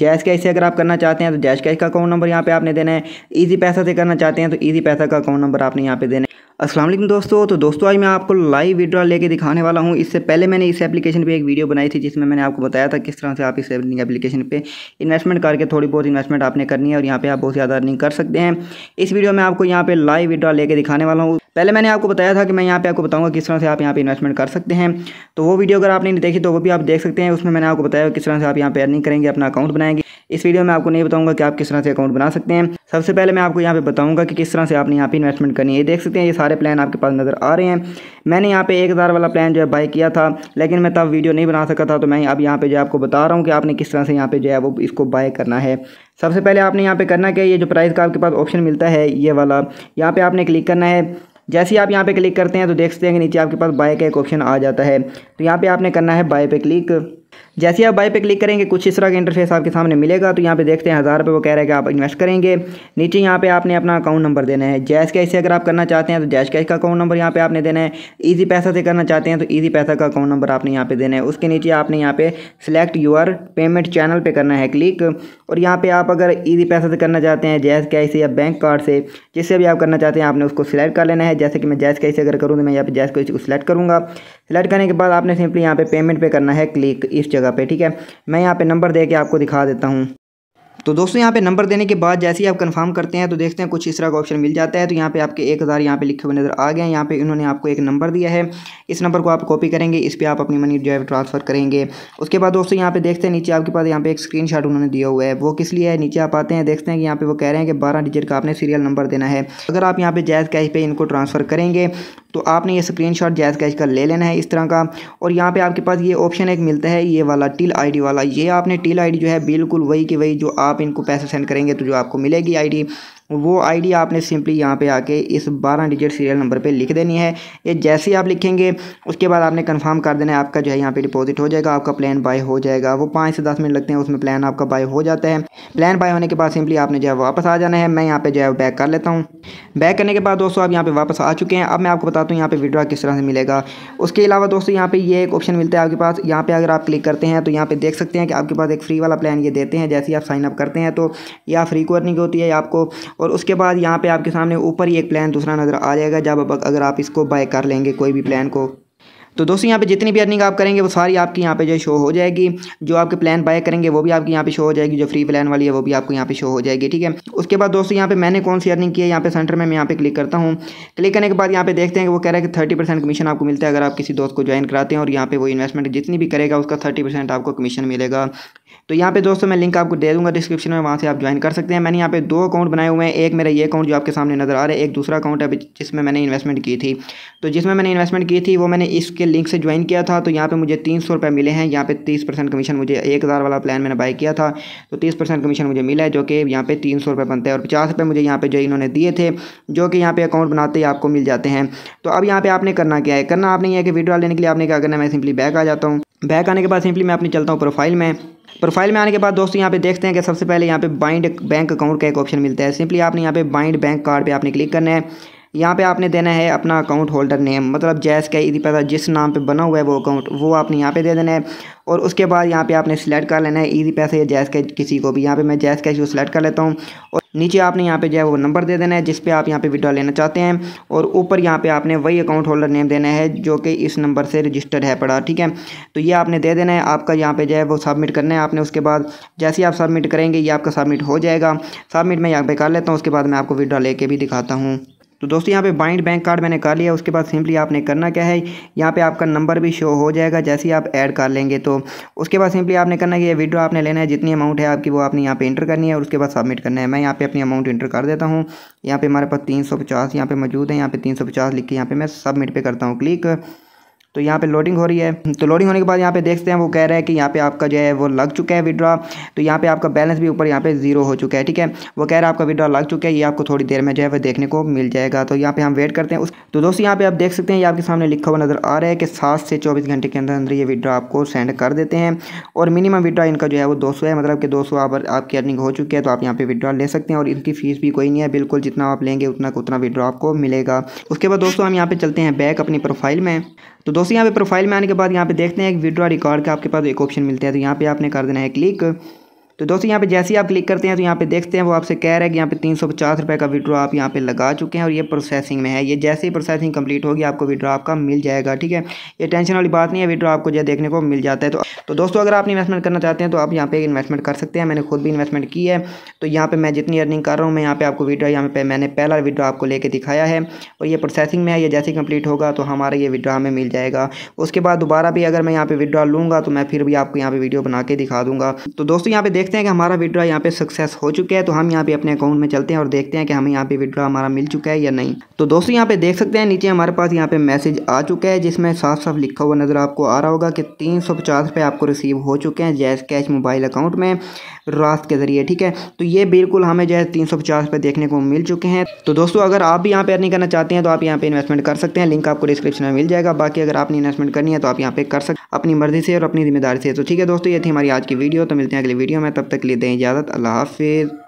Jaish cash से अगर आप करना चाहते हैं तो जैश कैश का अकाउंट नंबर यहाँ पे आपने देना है इजी पैसा से करना चाहते हैं तो इजी पैसा का अकाउंट नंबर आपने यहाँ पे देना है असलम दोस्तों तो दोस्तों आज मैं आपको लाइव विड्रॉ लेके दिखाने वाला हूँ इससे पहले मैंने इस एप्लीकेशन पे एक वीडियो बनाई थी जिसमें मैंने आपको बताया था किस तरह से आप इस एप्लीकेशन पे इन्वेस्टमेंट करके थोड़ी बहुत इन्वेस्टमेंट आपने करनी है और यहाँ पे आप बहुत ज़्यादा अर्निंग कर सकते हैं इस वीडियो में आपको यहाँ पे लाइव विड्रॉ लेके दिखाने वाला हूँ पहले मैंने आपको बताया था कि मैं यहाँ पे आपको बताऊँगा किस तरह से आप यहाँ पे इन्वेस्टमेंट कर सकते हैं तो वो वीडियो अगर आपने देखी तो वो भी आप देख सकते हैं उसमें मैंने आपको बताया किस तरह से आप यहाँ पे अर्निंग करेंगे अपना अकाउंट बनाएंगे इस वीडियो में आपको नहीं बताऊंगा कि आप किस तरह से अकाउंट बना सकते हैं सबसे पहले मैं आपको यहाँ पे बताऊंगा कि किस तरह से आपने यहाँ पे इन्वेस्टमेंट करनी है ये देख सकते हैं ये सारे प्लान आपके पास नज़र आ रहे हैं मैंने यहाँ पे एक हज़ार वाला प्लान जो है बाई किया था लेकिन मैं तब वीडियो नहीं बना सका था तो मैं अब यहाँ पे जो आपको बता रहा हूँ कि आपने किस तरह से यहाँ पे जो है वो इसको बाय करना है सबसे पहले आपने यहाँ पे करना क्या ये जो प्राइस का आपके पास ऑप्शन मिलता है ये वाला यहाँ पे आपने क्लिक करना है जैसे ही आप यहाँ पे क्लिक करते हैं तो देख सकते हैं कि नीचे आपके पास बाय का एक ऑप्शन आ जाता है तो यहाँ पे आपने करना है बाय पे क्लिक जैसे आप बाई पे क्लिक करेंगे कुछ इस तरह का इंटरफेस आपके सामने मिलेगा तो यहाँ पे देखते हैं हज़ार रुपये वो कह रहे हैं कि आप इन्वेस्ट करेंगे नीचे यहाँ पे आपने अपना अकाउंट नंबर देना है जैश कैश से अगर आप करना चाहते हैं तो जैश कैश का अकाउंट नंबर यहाँ पे आपने देना है ईजी पैसा से करना चाहते हैं तो ईजी पैसा का अकाउंट नंबर आपने यहाँ पे देना है उसके नीचे आपने यहाँ पे सिलेक्ट यूर पेमेंट चैनल पर करना है क्लिक और यहाँ पर आप अगर ईजी पैसा से करना चाहते हैं जैश कैश से या बैंक कार्ड से जिससे भी आप करना चाहते हैं आपने उसको सिलेक्ट कर लेना है जैसे कि मैं जैश कैश अगर करूँ तो मैं यहाँ पर जैश कैश को सिलेक्ट करूँगा सिलेक्ट करने के बाद आपने सिंपली यहाँ पे पेमेंट पर करना है क्लिक इस जगह पे ठीक है मैं यहाँ पे नंबर दे के आपको दिखा देता हूँ तो दोस्तों यहाँ पे नंबर देने के बाद जैसे ही आप कंफर्म करते हैं तो देखते हैं कुछ इस तरह का ऑप्शन मिल जाता है तो यहाँ पे आपके एक हज़ार यहाँ पे लिखे हुए नज़र आ गए हैं यहाँ पे इन्होंने आपको एक नंबर दिया है इस नंबर को आप कॉपी करेंगे इस पर आप अपनी मनी जो है ट्रांसफ़र करेंगे उसके बाद दोस्तों यहाँ पे देखते हैं नीचे आपके पास यहाँ पे एक स्क्रीन उन्होंने दिया हुआ है वो किस लिए है नीचे आप आते हैं देखते हैं कि यहाँ पे वो कह रहे हैं कि बारह डिजिट का आपने सीरियल नंबर देना है अगर आप यहाँ पे जैज़ कैश पे इनको ट्रांसफ़र करेंगे तो आपने ये स्क्रीन शॉट जैज़ कैश का ले लेना है इस तरह का और यहाँ पे आपके पास ये ऑप्शन एक मिलता है ये वाला टील आईडी वाला ये आपने टील आईडी जो है बिल्कुल वही की वही जो आप आप इनको पैसे सेंड करेंगे तो जो आपको मिलेगी आईडी वो आईडी आपने सिंपली यहाँ पे आके इस 12 डिजिट सीरियल नंबर पे लिख देनी है ये जैसे ही आप लिखेंगे उसके बाद आपने कंफर्म कर देना है आपका जो है यहाँ पे डिपॉजिट हो जाएगा आपका प्लान बाय हो जाएगा वो पाँच से दस मिनट लगते हैं उसमें प्लान आपका बाय हो जाता है प्लान बाय होने के बाद सिंपली आपने जो है वापस आ जाना है मैं यहाँ पर जो है बैक कर लेता हूँ बैक करने के बाद दोस्तों आप यहाँ पर वापस आ चुके हैं अब मैं आपको बताता हूँ यहाँ पर विड्रा किस तरह से मिलेगा उसके अलावा दोस्तों यहाँ पर ये एक ऑप्शन मिलता है आपके पास यहाँ पर अगर आप क्लिक करते हैं तो यहाँ पर देख सकते हैं कि आपके पास एक फ्री वाला प्लान ये देते हैं जैसे ही आप साइन अप करते हैं तो या फ्री कोर्निंग होती है आपको और उसके बाद यहाँ पे आपके सामने ऊपर ही एक प्लान दूसरा नज़र आ जाएगा जब अगर आप इसको बाय कर लेंगे कोई भी प्लान को तो दोस्तों यहाँ पे जितनी भी अर्निंग आप करेंगे वो सारी आपकी यहाँ पे जो शो हो जाएगी जो आपके प्लान बाय करेंगे वो भी आपकी यहाँ पे शो हो जाएगी जो फ्री प्लान वाली है वो भी आपको यहाँ पे शो हो जाएगी ठीक है उसके बाद दोस्तों यहाँ पे मैंने कौन सी अर्निंग की है यहाँ पे सेंटर में मैं यहाँ पे क्लिक करता हूँ क्लिक करने के बाद यहाँ पे देखते हैं कि वो कह रहे हैं कि थर्टी कमीशन आपको मिलता है अगर आप किसी दोस्त को ज्वाइन कराते हैं और यहाँ पे वो इन्वेस्टमेंट जितनी भी करेगा उसका थर्टी आपको कमीशन मिलेगा तो यहाँ पे दोस्तों मैं लिंक आपको दे दूँगा डिस्क्रिप्शन में वहाँ से आप ज्वाइन कर सकते हैं मैंने यहाँ पे दो अकाउंट बनाए हुए हैं एक मेरा ये अकाउंट जो आपके सामने नज़र आ रहा है एक दूसरा अकाउंट है जिसमें मैंने इन्वेस्टमेंट की थी तो जिसमें मैंने इन्वेस्टमेंट की थी वो मैंने इसके लिंक से ज्वाइन किया था तो यहाँ पर मुझे तीन सौ रुपये मिले हैं यहाँ पे तीस परसेंट कमीशन मुझे एक हज़ार वाला प्लान मैंने बाई किया था तो तीस परसेंट कमीशन मुझे मिला है जो कि यहाँ पे तीन सौ रुपये बनते हैं और पचास रुपये मुझे यहाँ पे जो इन्होंने दिए थे जो कि यहाँ पे अकाउंट बनाते ही आपको मिल जाते हैं तो अब यहाँ पे आपने करना क्या है करना आपने यह है कि वीडियो लेने के लिए आपने क्या करना मैं सिंपली बैक आ जाता हूँ बैक आने के बाद सिंपली मैं अपनी चलता हूँ प्रोफाइल में प्रोफाइल में आने के बाद दोस्तों यहाँ पे देखते हैं कि सबसे पहले यहाँ पे बाइंड बैंक अकाउंट का एक ऑप्शन मिलता है सिंपली आपने यहाँ पे बाइंड बैंक कार्ड पे आपने क्लिक करना है यहाँ पे आपने देना है अपना अकाउंट होल्डर नेम मतलब जैस का ईदी पता जिस नाम पे बना हुआ है वो अकाउंट वो आपने यहाँ पे दे देना है और उसके बाद यहाँ पे आपने सेलेक्ट कर लेना है ईदी पैसा या जैस का किसी को भी यहाँ पे मैं जैस कैश को सिलेक्ट कर लेता हूँ नीचे आपने यहाँ पे जो है वो नंबर दे देना है जिस पे आप यहाँ पे विड्रॉ लेना चाहते हैं और ऊपर यहाँ पे आपने वही अकाउंट होल्डर नेम देना है जो कि इस नंबर से रजिस्टर्ड है पड़ा ठीक है तो ये आपने दे देना है आपका यहाँ पे जो है वो सबमिट करना है आपने उसके बाद जैसे ही आप सबमिट करेंगे ये आपका सबमिट हो जाएगा सबमिट मैं यहाँ पे कर लेता हूँ उसके बाद मैं आपको विड्रॉ लेके भी दिखाता हूँ तो दोस्तों यहाँ पे बाइंड बैंक कार्ड मैंने कर लिया उसके बाद सिंपली आपने करना क्या है यहाँ पे आपका नंबर भी शो हो जाएगा जैसे ही आप ऐड कर लेंगे तो उसके बाद सिंपली आपने करना कि ये विड्रॉ आपने लेना है जितनी अमाउंट है आपकी वो आपने यहाँ पे इंटर करनी है और उसके बाद सबमिट करना है मैं यहाँ पे अपनी अमाउंट इंटर कर देता हूँ यहाँ पे हमारे पास तीन सौ पचास यहाँ पे मौजूद है यहाँ पे तीन सौ पचास लिख के यहाँ पे मैं सबमिट पे करता हूँ क्लिक तो यहाँ पे लोडिंग हो रही है तो लोडिंग होने के बाद यहाँ पे देखते हैं वो कह रहा है कि यहाँ पे आपका जो है वो लग चुका है विड्रॉ तो यहाँ पे आपका बैलेंस भी ऊपर यहाँ पे जीरो हो चुका है ठीक है वो कह रहा है आपका विड्रॉ लग चुका है ये आपको थोड़ी देर में जो है वो देखने को मिल जाएगा तो यहाँ पे हम वेट करते हैं उस तो दोस्तों यहाँ पे आप देख सकते हैं ये आपके सामने लिखा हुआ नजर आ रहा है कि सात से चौबीस घंटे के अंदर अंदर ये विड्रॉ आपको सेंड कर देते हैं और मिनिमम विड्रॉ इनका जो है वो दो है मतलब कि दो सौ आपकी अर्निंग हो चुकी है तो आप यहाँ पे विड्रॉ ले सकते हैं और इनकी फीस भी कोई नहीं है बिल्कुल जितना आप लेंगे उतना उतना विड्रॉ आपको मिलेगा उसके बाद दोस्तों हम यहाँ पे चलते हैं बैक अपनी प्रोफाइल में तो दोस्तों यहाँ पे प्रोफाइल में आने के बाद यहाँ पे देखते हैं एक विड्रॉ रिकॉर्ड का आपके पास एक ऑप्शन मिलता है तो यहाँ पे आपने कर देना है क्लिक तो दोस्तों यहाँ पे जैसे ही आप क्लिक करते हैं तो यहाँ पे देखते हैं वो आपसे कह रहा है कि यहाँ पे तीन सौ पचास रुपये का विड्रॉ आप यहाँ पे लगा चुके हैं और ये प्रोसेसिंग में है ये जैसे ही प्रोसेसिंग कंप्लीट होगी आपको विड्रॉ आपका मिल जाएगा ठीक है ये टेंशन वाली बात नहीं है विड्रॉ आपको जो देखने को मिल जाता है तो, तो दोस्तों अगर आप इन्वेस्टमेंट करना चाहते हैं तो आप यहाँ पे इन्वेस्टमेंट कर सकते हैं मैंने खुद भी इन्वेस्टमेंट की है तो यहाँ पर मैं जितनी अर्निंग कर रहा हूँ मैं यहाँ पे आपको विड्रॉ यहाँ पे मैंने पहला विड्रॉ आपको लेकर दिखाया है और ये प्रोसेसिंग में है ये जैसे ही कंप्लीट होगा तो हमारा ये विड्रॉ हमें मिल जाएगा उसके बाद दोबारा भी अगर मैं यहाँ पे विड्रॉ लूँगा तो मैं फिर भी आपको यहाँ पे वीडियो बना के दिखा दूंगा तो दोस्तों यहाँ पे देखते हैं कि हमारा विड्रॉ यहाँ पे सक्सेस हो चुका है तो हम यहाँ पे अपने अकाउंट में चलते हैं और देखते हैं कि हमें यहाँ पे विड्रॉ हमारा मिल चुका है या नहीं तो दोस्तों यहाँ पे देख सकते हैं नीचे हमारे पास यहाँ पे मैसेज आ चुका है जिसमें साफ साफ लिखा हुआ नज़र आपको आ रहा होगा कि तीन सौ आपको रिसीव हो चुके हैं जैस कैश मोबाइल अकाउंट में रास्त के ज़रिए ठीक है तो ये बिल्कुल हमें जो है तीन सौ पचास रुपये देखने को मिल चुके हैं तो दोस्तों अगर आप भी यहाँ पे अर्निंग करना चाहते हैं तो आप यहाँ पे इन्वेस्टमेंट कर सकते हैं लिंक आपको डिस्क्रिप्शन में मिल जाएगा बाकी अगर आपने इन्वेस्टमेंट करनी है तो आप यहाँ पे कर सकते अपनी मर्जी से और अपनी जिम्मेदारी से तो ठीक है दोस्तों ये थी हमारी आज की वीडियो तो मिलते हैं अगली वीडियो में तब तक लिए दें इजाज़त अल्लाह हाफिज़